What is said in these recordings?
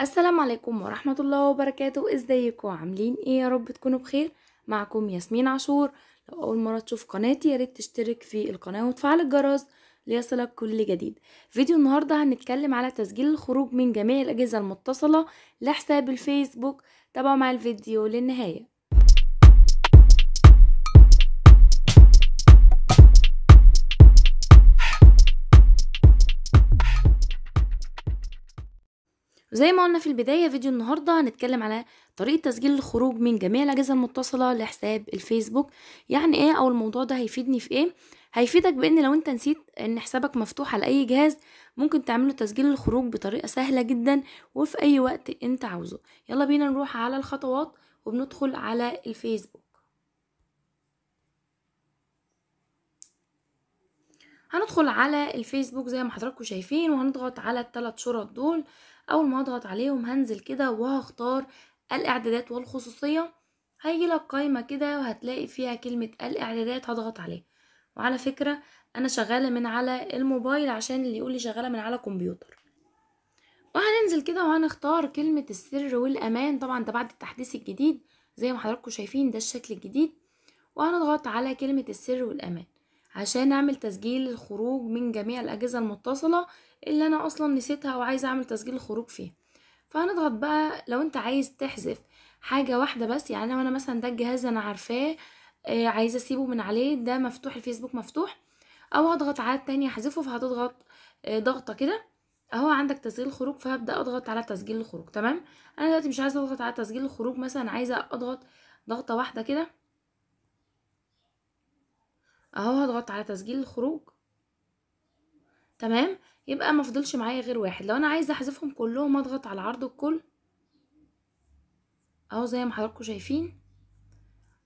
السلام عليكم ورحمة الله وبركاته ازيكم عاملين ايه يا رب تكونوا بخير معكم ياسمين عاشور لو اول مرة تشوف قناتي ياريت تشترك في القناة وتفعل الجرس ليصلك كل جديد فيديو النهاردة هنتكلم على تسجيل الخروج من جميع الاجهزة المتصلة لحساب الفيسبوك تابعوا مع الفيديو للنهاية وزي ما قلنا في البداية فيديو النهاردة هنتكلم على طريقة تسجيل الخروج من جميع الأجهزة المتصلة لحساب الفيسبوك يعني ايه أو الموضوع ده هيفيدني في ايه هيفيدك بان لو انت نسيت ان حسابك مفتوح على اي جهاز ممكن تعمله تسجيل الخروج بطريقة سهلة جدا وفي اي وقت انت عاوزه يلا بينا نروح على الخطوات وبندخل على الفيسبوك هندخل على الفيسبوك زي ما حضراتكم شايفين وهنضغط على الثلاث شرط دول اول ما اضغط عليهم هنزل كده وهختار الاعدادات والخصوصية هيجي لك قايمة كده وهتلاقي فيها كلمة الاعدادات هضغط عليها وعلى فكرة انا شغالة من على الموبايل عشان اللي يقولي شغالة من على كمبيوتر وهننزل كده وهنختار كلمة السر والامان طبعا ده بعد التحديث الجديد زي ما حضراتكم شايفين ده الشكل الجديد وهنضغط على كلمة السر والامان عشان اعمل تسجيل الخروج من جميع الاجهزة المتصلة اللي انا اصلا نسيتها وعايزة اعمل تسجيل الخروج فيها فهنضغط بقى لو انت عايز تحذف حاجة واحدة بس يعني لو انا مثلا ده الجهاز انا عارفاه آه، عايزة اسيبه من عليه ده مفتوح الفيسبوك مفتوح او هضغط على التاني احذفه فهتضغط آه، ضغطة كده اهو عندك تسجيل الخروج فهبدا اضغط على تسجيل الخروج تمام انا دلوقتي مش عايزه اضغط على تسجيل الخروج مثلا عايزه اضغط ضغطه واحده كده اهو هضغط على تسجيل الخروج تمام يبقى ما فضلش معايا غير واحد لو انا عايزه احذفهم كلهم اضغط على عرض الكل اهو زي ما حضراتكم شايفين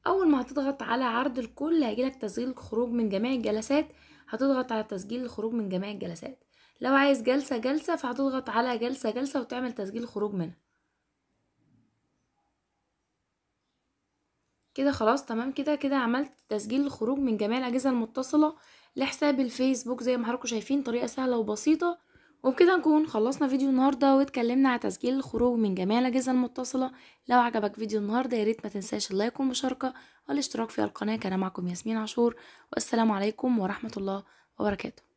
اول ما هتضغط على عرض الكل هيجيلك تسجيل الخروج من جميع الجلسات هتضغط على تسجيل الخروج من جميع الجلسات لو عايز جلسه جلسه فهتضغط على جلسه جلسه وتعمل تسجيل خروج منها كده خلاص تمام كده كده عملت تسجيل الخروج من جميع الاجهزه المتصله لحساب الفيسبوك زي ما حضراتكم شايفين طريقه سهله وبسيطه وبكده نكون خلصنا فيديو النهارده واتكلمنا على تسجيل الخروج من جميع الاجهزه المتصله لو عجبك فيديو النهارده يا ريت ما تنساش اللايك والمشاركه والاشتراك في القناه كان معكم ياسمين عاشور والسلام عليكم ورحمه الله وبركاته